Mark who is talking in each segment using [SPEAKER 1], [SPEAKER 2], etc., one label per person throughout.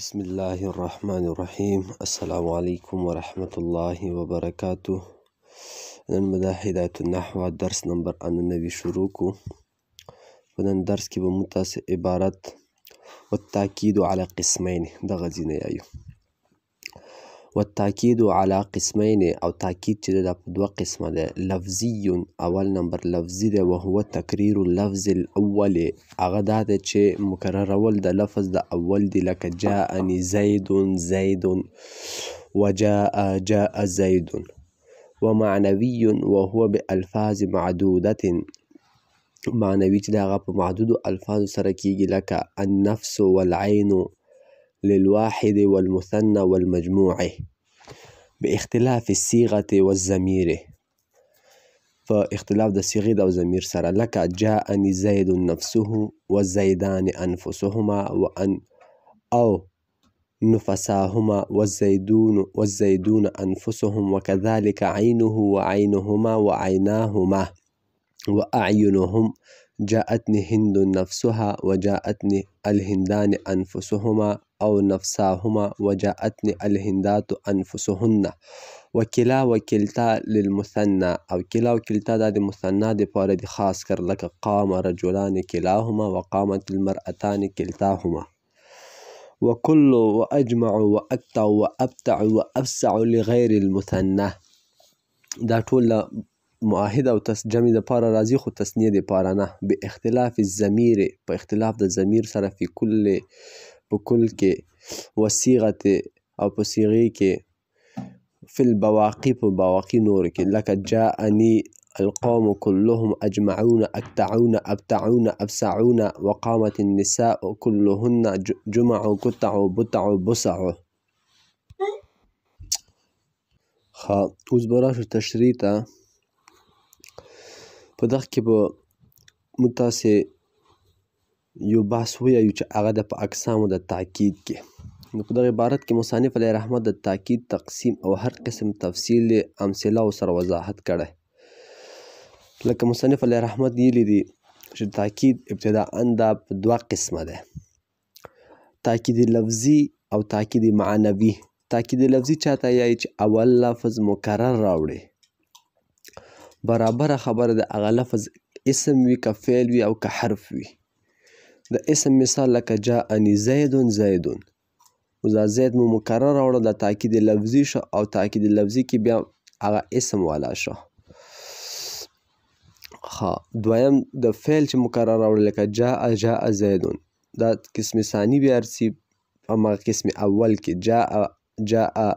[SPEAKER 1] بسم الله الرحمن الرحيم السلام عليكم ورحمة الله وبركاته نن به النحو درس نمبر ان النبي شروكو ونن درس کې به موږ عبارت على قسمين دغزين يا یایو والتأكيد على قسمين او تأکید چې ده دا په قسمه لفظي اول نمبر لفظي دی وهو تكرير اللفظ الاول أغداد دا دی چې مکررول لفظ ده اول دی لکه جاءني زيد زيد وجاء جاء زيد ومعنوي وهو بالفاظ معدودة معنوي چې معدود هغه سركي لك النفس والعين للواحد والمثنى والمجموع باختلاف الصيغة والزمير فاختلاف ده صيغې او ضمیر سره لك جاءني زيد نفسه والزيدان انفسهما وان او نفساهما والزيدون والزيدون أنفسهم وكذلك عينه وعينهما وعيناهما وأعينهم جاءتني هند نفسها وجاءتني الهندان أنفسهما أو نفساهما وجاءتني الهندات أنفسهن وكلا وكلتا للمثنى أو كلا وكلتا دا مثنى دي پاره خاص کر لك قام رجلان كلاهما وقامت المرأتان كلتاهما وكل وأجمع وأكتع وأبتع وأفسع لغير المثنى دا طول معاهد او جمع دپاره راځي خو تثنیه دپاره نه. باختلاف الضمیر په اختلاف د ضمیر سره فی کل په کل کې و صیغة او په صیغې کې فی البواقي په باقي نورو کې لکه جاءني القوم كلهم اجمعون اقطعون ابتعون ابسعون وقامت النساء كلهن جمع قطع بتع بسع ښه اوس به راشو تشریح ته په دغه کې به موږ تاسې یو بحث ویایو چې هغه د په اقسامو د تاکید کې نو په دغه عبارت کې مصنف علیه رحمه د تاکید تقسیم او هر قسم تفصیل امثله سره وضاحت کړی لکه مصنف علیه رحمه ویلي دي چې تاکید ابتداعا دا په دوه قسمه ده تاکید لفظي او تاکید معنوي تاکید لفظي چاته یایي چې اول لفظ مکرر راوړي برابره خبره ده هغه لفظ اسم وي که فعل وي او که حرف وي د اسم مثال لکه جاءني زیدون زیدون اوس دا زید مو مکرر راوړه د تاکید لفظي شو او تاکید لفظي کې بیا هغه اسم والا شو ښه دویم د فعل چې مکرر راوړه لکه جاء جاء زیدون دا قسم ثاني بیا ارسی په قسم اول کې جاء جاء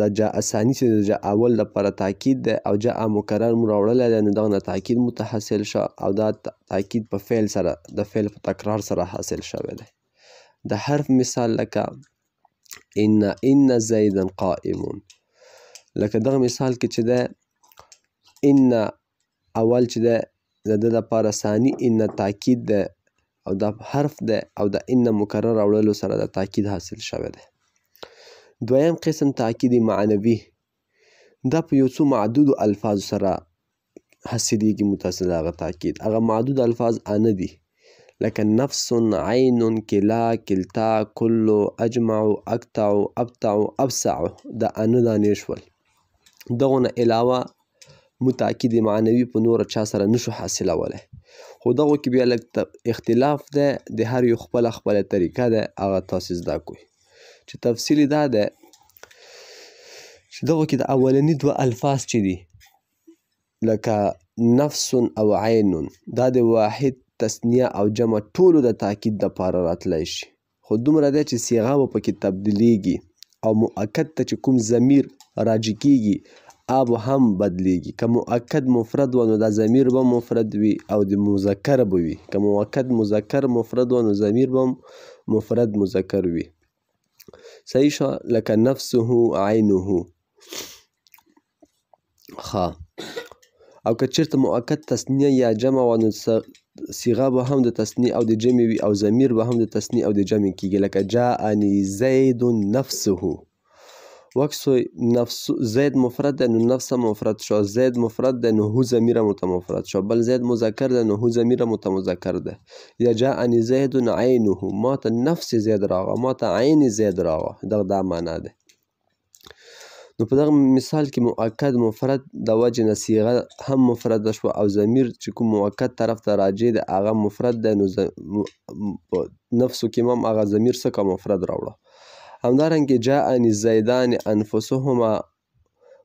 [SPEAKER 1] د جاء ثاني چې د جاء اول لپاره تاکید دی او جاء مکرر مو راوړلی دی نو دغه نه تاکید مو تحصیل شو او دا تاکید په فعل سره د فعل په تکرار سره حاصل شوی دی د حرف مثال لکه ان ان زیدا قائمون لکه دغه مثال کې چې دی ان اول چې دی د د لپاره ثاني ان تاکید دی او دا حرف دی او د ان مکرر راوړلو سره د تاکید حاصل شوی دی دویم قسم تاکید معنوي دا په یو څو محدودو الفاظو سره حاصلیږي متصل هغه تاکید هغه محدود الفاظ انه دي لکه نفس عین کلا کلتا کلو اجمع اقطع ابتع ابسع دا انه دانې شول دغه نه علاوه متاکد معنوي په نور چا سره نشو حاصلوله خو دغه کې بیا لږ اختلاف ده د هر یو خپل خپل طریقه ده هغه تاسو زده کوئ چې تفصیل دا ده چې دغه کې د اولني دوه الفاظ چې دي لکه نفس او عین دا د واحد تثنیه او جمع ټولو د تاکید دپاره راتلی شي خو دومره دی چې صیغه به پکې تبدیلیږي او مؤکد ته چې کوم ضمیر راجع کیږي آب هم بدلیږي که مؤکد مفرد و نو دا ضمیر به مفرد وي او د مذکر به وي که مؤکد مذکر مفرد و نو ضمیر به مفرد مذکر وي صحیح شو لکه نفسه عینه ښه او که چېرته موقت تثنیه یا جمع وه نو صیغه به هم د تثنیه او د جمع وي او ضمیر به هم د تثنیه او د جمع کیږي لکه جاءنی زید نفسه وکس نفس زید مفرد ده نو نفس مفرد شو زید مفرد ده نو هو ضمیر متمفرد شو بل زید مذکر ده نو هو ضمیر متمذکر ده یا جاءنی زید عینه ما ته نفس زید راغه ما ته عین زید راغه دغه دا معنا ده نو په دغه مثال کې مؤکد مفرد د وجې نه صیغه هم مفرده شوه او ضمیر چې کوم مؤکد طرف ته راجع دی هغه مفرد دی نو ز... م... نفسو کې هم هغه ضمیر څه مفرد راوړه همدارنګه جاءني الزیدان انفسهما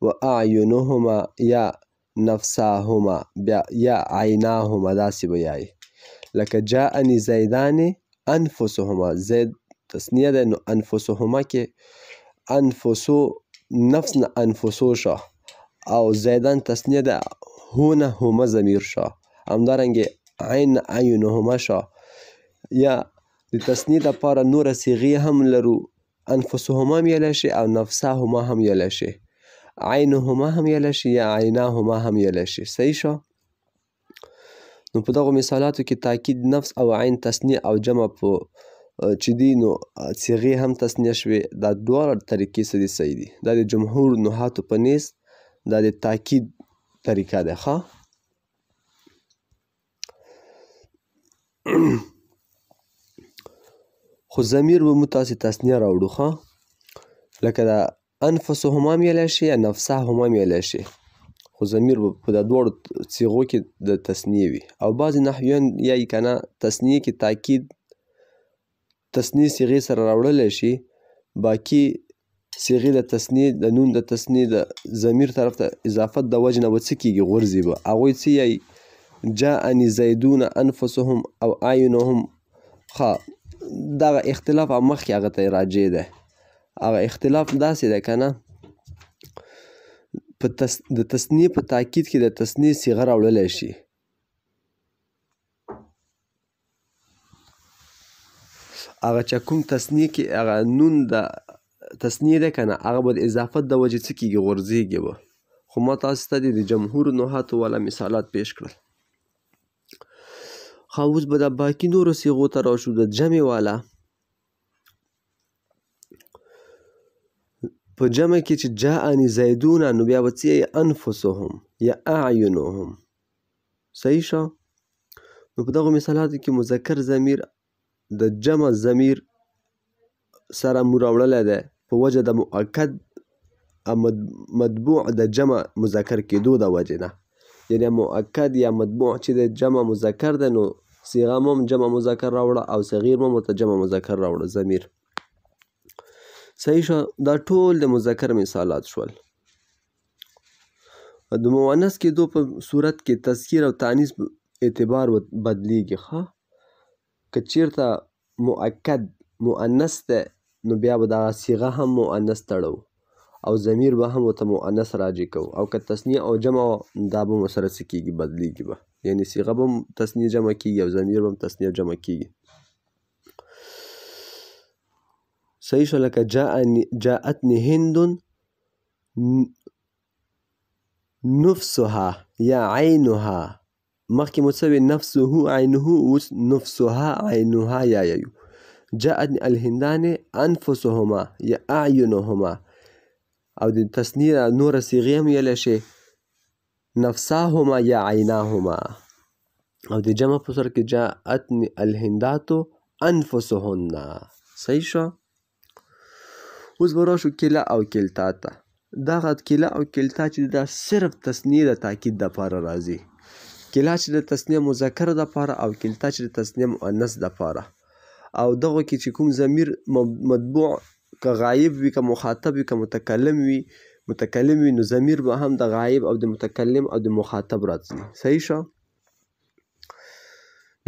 [SPEAKER 1] واعینهما یا نفساهما بیا یا عیناهما داسې به یایي لکه جاءني زیدان انفسهما زید تسنیه ده نو انفسهما کې انفسو نفس نه انفسو شو او زیدان تسنیه ده هونه هما ضمیر شو همدارنګه عین عینهما شو یا د تسنیه لپاره نور صیغې هم لرو انفسهما هم یلی شي او نفسهما هم یلی شي عینهما هم یلی شي یا عیناهما هم یلی شي صحیح شو نو په دغو مثالاتو کې تاکید نفس او عین تصنیع او جمع په چې دي نو صیغې هم تصنیع شوې دا دواړه طریقې څه دي صحیح دي دا د جمهور نحاتو په نیز دا د تاکید طریقه ده ښه خو ضمیر به مو تاسې تثنیه راوړو ښه لکه دا انفسو هم هم ویلی شي یا نفسه هم هم ویلی شي خو ضمیر به په دا دواړو صیغو کې د تثنیه وي او بعضې نحویان یایي که نه تثنیه کې تاکید تثنیه صیغې سره راوړلی شي باقي صیغې د تثنیه د نون د تثنیه د ضمیر طرف ته اضافت د وجې نه به څه کېږي غورځي به هغوی څه یایي جاءني زیدون انفسهم او اعینهم ښه دغه اختلاف او مخکې هغه ته راجع دی هغه اختلاف داسې دی که نه په تس د تسنیه په تاکید کې د تسنیه صیغه راوړلی شي هغه چې کوم تسنیه کې هغه نون د تسنیه دی که نه هغه به د اضافت د وجې څه کېږي غورځېږي به خو ما تاسو ته د جمهور نحاتو والا مثالات پیش کړل هاوس به در باقی نورو صیغو ته راشو د جمع والا په جمع کې چې جاءنی زیدونه نو بیا به څه انفسهم یا اعینهم صحیح شو نو په دغو مثالاتو کې مذکر ضمیر د جمع ضمیر سره مو راوړلی دی په وجه د مؤکد مطبوع د جمع مذکر کېدو د وجې نه یعنی مؤکد یا مطبوع چې د جمع مذکر دی نو صیغه مو جمع مذکر راوړه او صغیر مو ورته جمع مذکر راوړه ضمیر صحیح شو دا ټول د مذکر مثالات شول د مؤنث کېدو په صورت کې تذکیر او تانیث اعتبار بدلیږي ښه که چیرته مؤکد مؤنث ده نو بیا به دغه صیغه هم مؤنث تړو او زمير به هم وته مؤنث راجي کو او که تثنیه او جمع دا به هم سره څه کیږي بدلیږي به یعنې صیغه به هم جمع کیږي او زمير به هم جمع کیږي صحیح شو لکه جاءتني هند نفسها يا عينها مخي متسوي نفسه عينه نفسها عينها يا یو جاءتني الهندان انفسهما يا اعينهما او د تثنیه نور صيغه هم ویلی شي نفساهما یا عیناهما او د جمع په سر کې جاءتنی الهنداتو انفسهن صحیح شو اوس به راشو کله او کلتا ته دغه کله او کلتا چې دا صرف تثنیه د تاکید دپاره راځي کله چې د تثنیه مذکر دپاره او کلتا چې د تثنیه مؤنث دپاره او دغه کې چې کوم ضمیر مطبوع که غایب وي که مخاطب وي که متکلم وي متکلم وي نو ضمیر به هم د غایب او د متکلم او د مخاطب راځي صحیح شو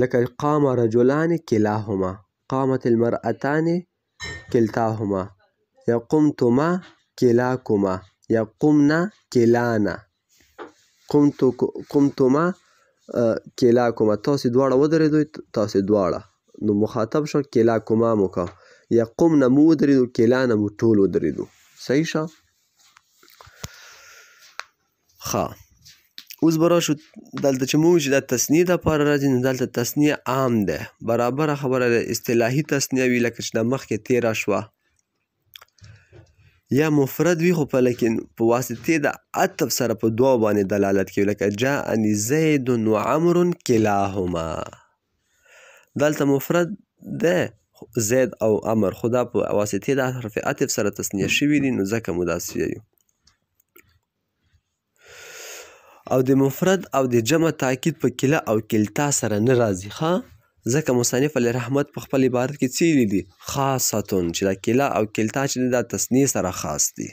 [SPEAKER 1] لکه قام رجلان کلاهما قامت المرأتان کلتاهما یقمتما کلاکما یقمنا کلانا قمتو قمتما کلاکما تاسو دواړه ودرېدوئ تاسو دواړه نو مخاطب شو کلاکما مو که یقم نه مو ودرېدو کیلا نه مو ټول ودرېدو صحیح شه ښه اوس به راشو دلته چې موږ چې د تسنیه دپاره راځي نو دلته تسنیه عام ده برابره خبره ده اصطلاحي تسنیه وي لکه چې د مخکې تېره شوه یا مفرد وي خو په لیکن په واسطې د عطف سره په دوو باندې دلالت کوي لکه جاءني زید و عمر کلاهما دلته مفرد ده زید او امر خو دا په واسطې د حرف عطف سره تسنیه شوي دي نو ځکه مو داسې یو او د مفرد او د جمع تاکید په کله او کلتا سره نه راځي ښه ځکه مصنف علی رحمت په خپل عبارت کې څیلی دي خاصتون چې دا کله او کلتا چې دا تسنیه سره خاص دي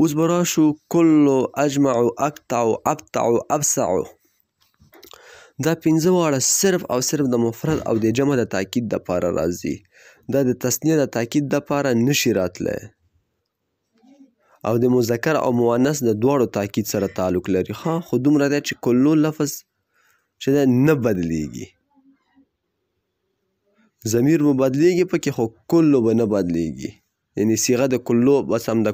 [SPEAKER 1] اوس به راشو کلو اجمعو اقطعو ابتعو ابسعو دا پنځه واړه صرف او صرف د مفرد او د جمع د تاکید د پاره راځي دا د تثنیه د تاکید د پاره نشي راتله او د مذکر او مؤنث د دواړو تاکید سره تعلق لري ها خو دومره دی چې کلو لفظ چې نه بدلیږي ضمیر به بدلیږي پکې خو کلو به نه بدلیږي یعنی صیغه د کلو بس هم د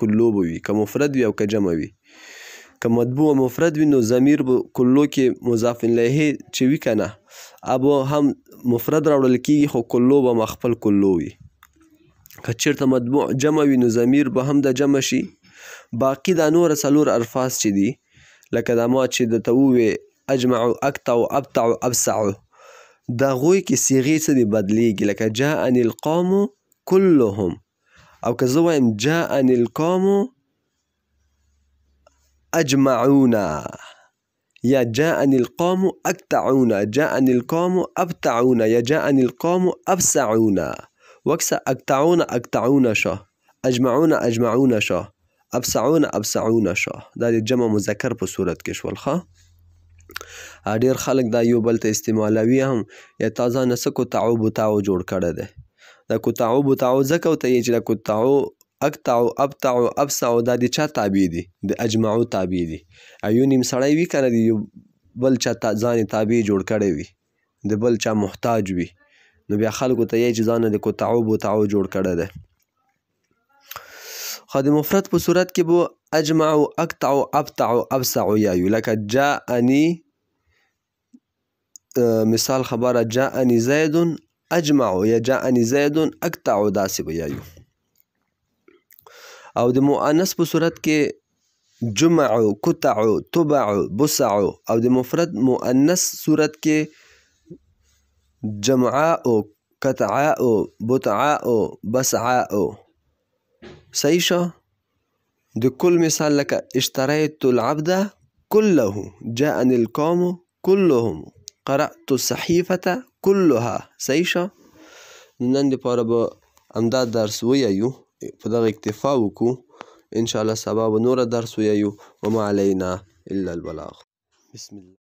[SPEAKER 1] کلو به وي که مفرد وي او که جمع وي که مطبوع و مفرد وي نو ضمیر به کلو کې مضاف الیه چې وي که نه ابو هم مفرد راوړل کیږي خو کلو به هم خپل کلو وي که چېرته مطبوع جمع وي نو ضمیر به هم د جمع شي باقی دا نور څلور الفاظ چې دي لکه دا ما چې درته ووې اجمع اقطع ابتع ابسع د هغوی کې سیغې څه دي بدلیږي لکه جاءني القوم كلهم او که زه وایم جاءني القوم اجمعونا یا جاءنی القوم اقطعونا جاءنی القوم ابتعونا یا جاءنی القوم ابسعونا وکسا اقطعونا اقطعونا شو اجمعونا اجمعونا شو ابسعونا ابسعونا شو دا د جمع مذکر په صورت کې شول ښه ډیر خلک دا یو بل ته استعمالوي هم یا تازه نسکو تعو بتاو جوړ کړی دی د کوتاو بتاو ځکه ته چې د کوتاو اقطع ابتع ابسع دا د چا تابع دي د اجمعو تابع دي او یو نیم سړی وي کنه یو بل چا ځان تابع جوړ کړی وي د بل چا محتاج وي نو بیا خلکو ته یې چې ځان د کوتعو بوتعو جوړ کړی دی خو د مفرد په صورت کې به اجمع او اقطع او ابتع او ابسع یایو لکه جاءنی مثال خبره جاءنی زید اجمع یا جاءنی زید اقطع داسې به یایو او د مؤنث په صورت کې جمع قطع تبع بسع او د مفرد مؤنث صورت کې جمعاء قطعاء بطعاء بسعاء صحیح شو د کل مثال لکه اشتريت العبد كله جاءني القوم كلهم قرأت الصحيفة كلها سيشا نندي نن د پاره به همدا درس په دغه ان شاء الله سبا نور درس ویو وما علينا الا البلاغ بسم الله